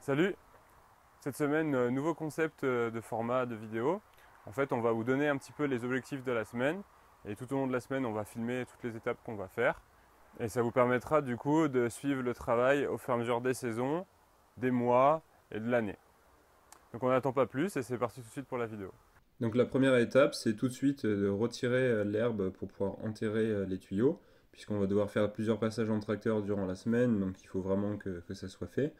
Salut Cette semaine, euh, nouveau concept euh, de format de vidéo. En fait, on va vous donner un petit peu les objectifs de la semaine. Et tout au long de la semaine, on va filmer toutes les étapes qu'on va faire. Et ça vous permettra du coup de suivre le travail au fur et à mesure des saisons, des mois et de l'année. Donc on n'attend pas plus et c'est parti tout de suite pour la vidéo. Donc la première étape, c'est tout de suite euh, de retirer euh, l'herbe pour pouvoir enterrer euh, les tuyaux, puisqu'on va devoir faire plusieurs passages en tracteur durant la semaine, donc il faut vraiment que, ça soit fait.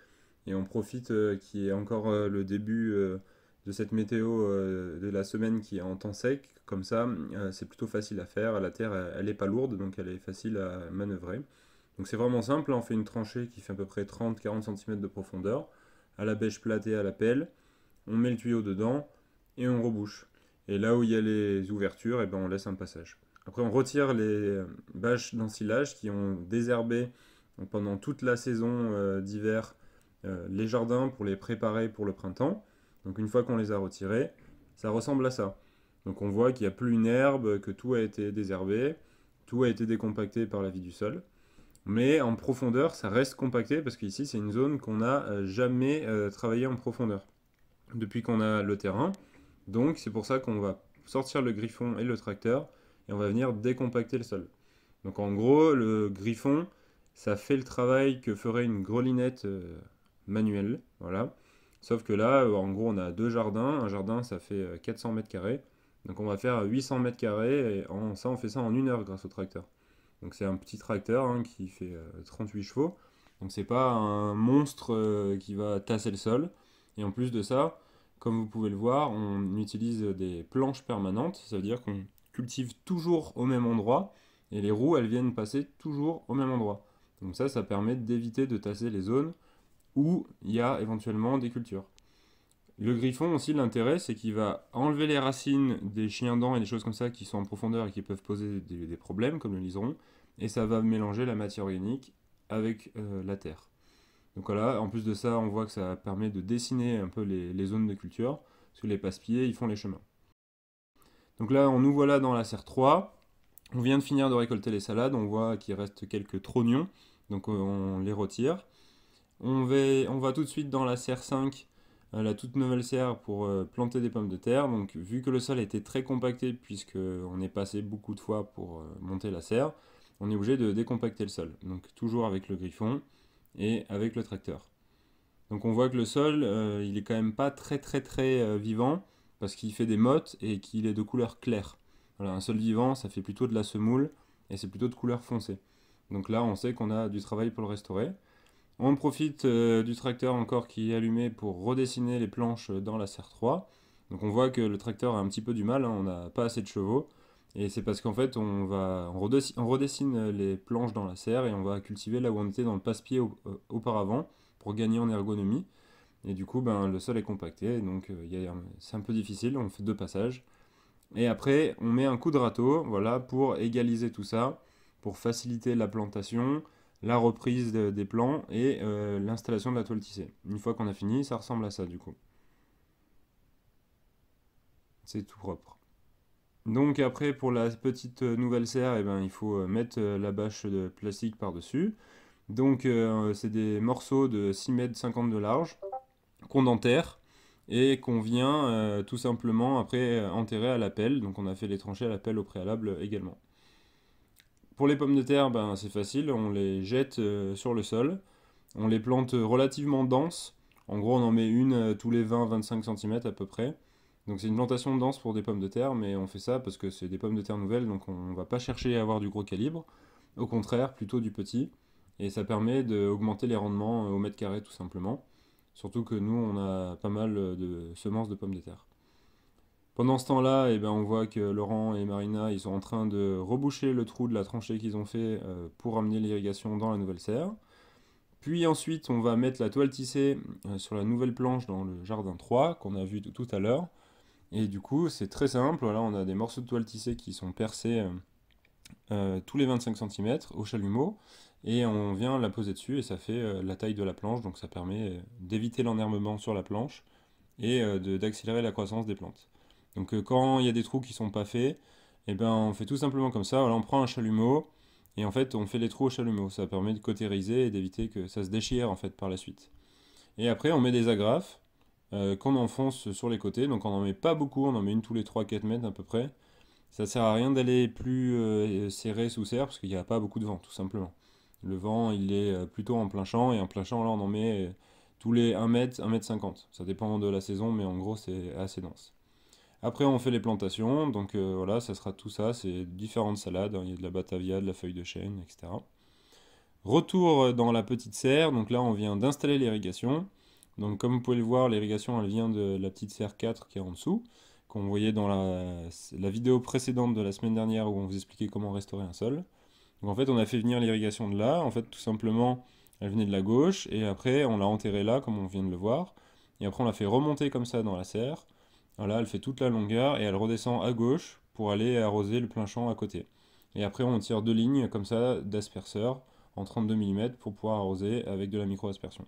Et on profite qu'il y ait encore le début de cette météo de la semaine qui est en temps sec, comme ça c'est plutôt facile à faire, la terre elle n'est pas lourde, donc elle est facile à manœuvrer. Donc c'est vraiment simple, hein. on fait une tranchée qui fait à peu près 30-40 cm de profondeur, à la bêche et à la pelle, on met le tuyau dedans, et on rebouche. Et là où il y a les ouvertures, et eh ben on laisse un passage. Après, on retire les euh, bâches d'ensilage qui ont désherbé pendant toute la saison euh, d'hiver euh, les jardins pour les préparer pour le printemps. Donc une fois qu'on les a retirés, ça ressemble à ça. Donc on voit qu'il n'y a plus une herbe, que tout a été désherbé, tout a été décompacté par la vie du sol. Mais en profondeur, ça reste compacté parce qu'ici, c'est une zone qu'on n'a jamais travaillé travaillée en profondeur. Depuis qu'on a le terrain, donc c'est pour ça qu'on va sortir le griffon et le tracteur et on va venir décompacter le sol. Donc en gros, le griffon, ça fait le travail que ferait une grelinette euh, manuelle. Voilà. Sauf que là, euh, en gros, on a deux jardins. Un jardin, ça fait 400 euh, mètres carrés. Donc on va faire 800 mètres carrés et ça, on fait ça en une heure grâce au tracteur. Donc c'est un petit tracteur hein, qui fait 38 chevaux. Donc c'est pas un monstre qui va tasser le sol. Et en plus de ça, comme vous pouvez le voir, on utilise des planches permanentes, ça veut dire qu'on cultive toujours au même endroit et les roues, elles viennent passer toujours au même endroit. Donc ça, ça permet d'éviter de tasser les zones où il y a éventuellement des cultures. Le griffon aussi, l'intérêt, c'est qu'il va enlever les racines des chiens dents et des choses comme ça qui sont en profondeur et qui peuvent poser des, problèmes, comme le liseron, et ça va mélanger la matière organique avec euh, la terre. Donc voilà, en plus de ça, on voit que ça permet de dessiner un peu les, zones de culture, parce que les passe-pieds, ils font les chemins. Donc là, on nous voilà dans la serre 3. On vient de finir de récolter les salades, on voit qu'il reste quelques trognons, donc euh, on les retire. On va, on va, tout de suite dans la serre 5, euh, la toute nouvelle serre pour euh, planter des pommes de terre. Donc vu que le sol était très compacté, puisqu'on est passé beaucoup de fois pour monter la serre, on est obligé de décompacter le sol. Donc toujours avec le griffon, et avec le tracteur. Donc on voit que le sol, euh, il est quand même pas très très très euh, vivant parce qu'il fait des mottes et qu'il est de couleur claire. un sol vivant, ça fait plutôt de la semoule et c'est plutôt de couleur foncée. Donc là, on sait qu'on a du travail pour le restaurer. On profite euh, du tracteur encore qui est allumé pour redessiner les planches dans la serre 3. Donc on voit que le tracteur a un petit peu du mal, hein. on n'a pas assez de chevaux. Et c'est parce qu'en fait, on, va, redessine, les planches dans la serre et on va cultiver là où on était dans le passe-pied euh, auparavant pour gagner en ergonomie. Et du coup, ben, le sol est compacté, donc euh, c'est un peu difficile, on fait deux passages. Et après, on met un coup de râteau voilà, pour égaliser tout ça, pour faciliter la plantation, la reprise des plants et euh, l'installation de la toile tissée. Une fois qu'on a fini, ça ressemble à ça du coup. C'est tout propre. Donc après, pour la petite euh, nouvelle serre, eh ben, il faut euh, mettre euh, la bâche de plastique par-dessus. Donc c'est des morceaux de 6 mètres 50 de large, qu'on enterre et qu'on vient tout simplement après enterrer à la pelle. Donc on a fait les tranchées à la pelle au préalable également. Pour les pommes de terre, ben, c'est facile, on les jette sur le sol. On les plante relativement denses. En gros, on en met une tous les 20-25 cm à peu près. Donc c'est une plantation dense pour des pommes de terre, mais on fait ça parce que c'est des pommes de terre nouvelles, donc on va pas chercher à avoir du gros calibre, au contraire, plutôt du petit, et ça permet d'augmenter les rendements euh, au mètre carré tout simplement, surtout que nous on a pas mal de semences de pommes de terre. Pendant ce temps-là, eh ben, on voit que Laurent et Marina ils sont en train de reboucher le trou de la tranchée qu'ils ont fait euh, pour amener l'irrigation dans la nouvelle serre. Puis ensuite, on va mettre la toile tissée euh, sur la nouvelle planche dans le jardin 3 qu'on a vu tout à l'heure. Et du coup, c'est très simple. Là, on a des morceaux de toile tissée qui sont percés euh, euh, tous les 25 cm au chalumeau. Et on vient la poser dessus et ça fait euh, la taille de la planche. Donc ça permet d'éviter l'enhermement sur la planche et d'accélérer la croissance des plantes. Donc quand il y a des trous qui sont pas faits, eh ben, on fait tout simplement comme ça. on prend un chalumeau et en fait on fait les trous au chalumeau. Ça permet de cautériser et d'éviter que ça se déchire en fait par la suite. Et après on met des agrafes euh, qu'on enfonce sur les côtés. Donc on n'en met pas beaucoup, on en met une tous les 3-4 mètres à peu près. Ça ne sert à rien d'aller plus euh, serré sous serre parce qu'il n'y a pas beaucoup de vent, tout simplement. Le vent, il est euh, plutôt en plein champ, et en plein champ, là, on en met tous les 1 mètre, 1 mètre 50. Ça dépend de la saison, mais en gros, c'est assez dense. Après, on fait les plantations, donc voilà, ça sera tout ça, c'est différentes salades, hein. il y a de la batavia, de la feuille de chêne, etc. Retour dans la petite serre, donc là, on vient d'installer l'irrigation. Donc comme vous pouvez le voir, l'irrigation elle vient de la petite serre 4 qui est en dessous, qu'on voyait dans la, vidéo précédente de la semaine dernière où on vous expliquait comment restaurer un sol. Donc en fait on a fait venir l'irrigation de là, en fait tout simplement elle venait de la gauche, et après on l'a enterrée là comme on vient de le voir, et après on l'a fait remonter comme ça dans la serre, voilà elle fait toute la longueur et elle redescend à gauche pour aller arroser le plein champ à côté. Et après on tire deux lignes comme ça d'asperceur en 32 mm pour pouvoir arroser avec de la micro-aspersion.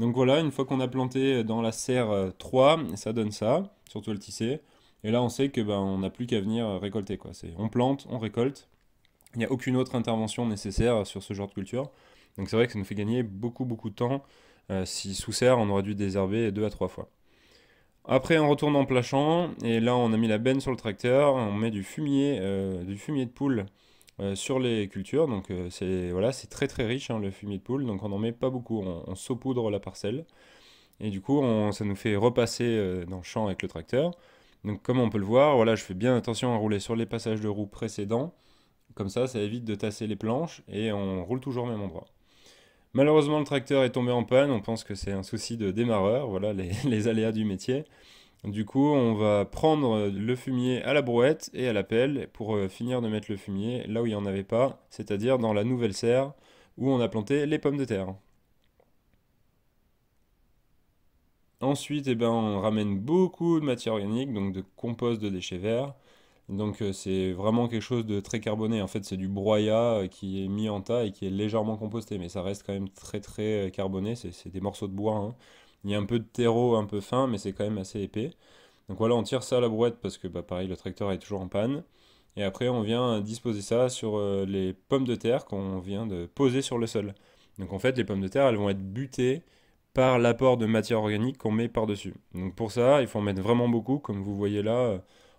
Donc voilà, une fois qu'on a planté dans la serre 3, euh, ça donne ça, surtout le tissé. Et là, on sait que ben, on n'a plus qu'à venir euh, récolter. Quoi. On plante, on récolte. Il n'y a aucune autre intervention nécessaire euh, sur ce genre de culture. Donc c'est vrai que ça nous fait gagner beaucoup, beaucoup de temps. si sous serre, on aurait dû désherber deux à trois fois. Après, on retourne en plachant. Et là, on a mis la benne sur le tracteur. On met du fumier, du fumier de poule euh, sur les cultures. Donc euh, c'est voilà, c'est très très riche hein, le fumier de poule, donc on n'en met pas beaucoup, on, saupoudre la parcelle. Et du coup, on, ça nous fait repasser euh, dans le champ avec le tracteur. Donc comme on peut le voir, voilà, je fais bien attention à rouler sur les passages de roues précédents. Comme ça, ça évite de tasser les planches et on roule toujours au même endroit. Malheureusement, le tracteur est tombé en panne. On pense que c'est un souci de démarreur. Voilà les aléas du métier. Du coup, on va prendre euh, le fumier à la brouette et à la pelle pour euh, finir de mettre le fumier là où il n'y en avait pas, c'est-à-dire dans la nouvelle serre où on a planté les pommes de terre. Ensuite, eh ben, on ramène beaucoup de matière organique, donc de compost de déchets verts. Donc euh, c'est vraiment quelque chose de très carboné. En fait, c'est du broyat qui est mis en tas et qui est légèrement composté, mais ça reste quand même très très carboné. C'est des morceaux de bois. Hein. Il y a un peu de terreau un peu fin, mais c'est quand même assez épais. Donc voilà, on tire ça à la brouette parce que bah, pareil, le tracteur est toujours en panne. Et après, on vient disposer ça sur euh, les pommes de terre qu'on vient de poser sur le sol. Donc en fait, les pommes de terre, elles vont être butées par l'apport de matière organique qu'on met par-dessus. Donc pour ça, il faut en mettre vraiment beaucoup. Comme vous voyez là, euh,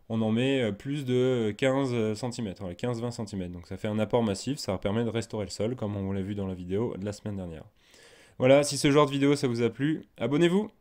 on en met euh, plus de 15 cm, 15-20 cm. Donc ça fait un apport massif, ça permet de restaurer le sol, comme on l'a vu dans la vidéo de la semaine dernière. Voilà, si ce genre de vidéo ça vous a plu, abonnez-vous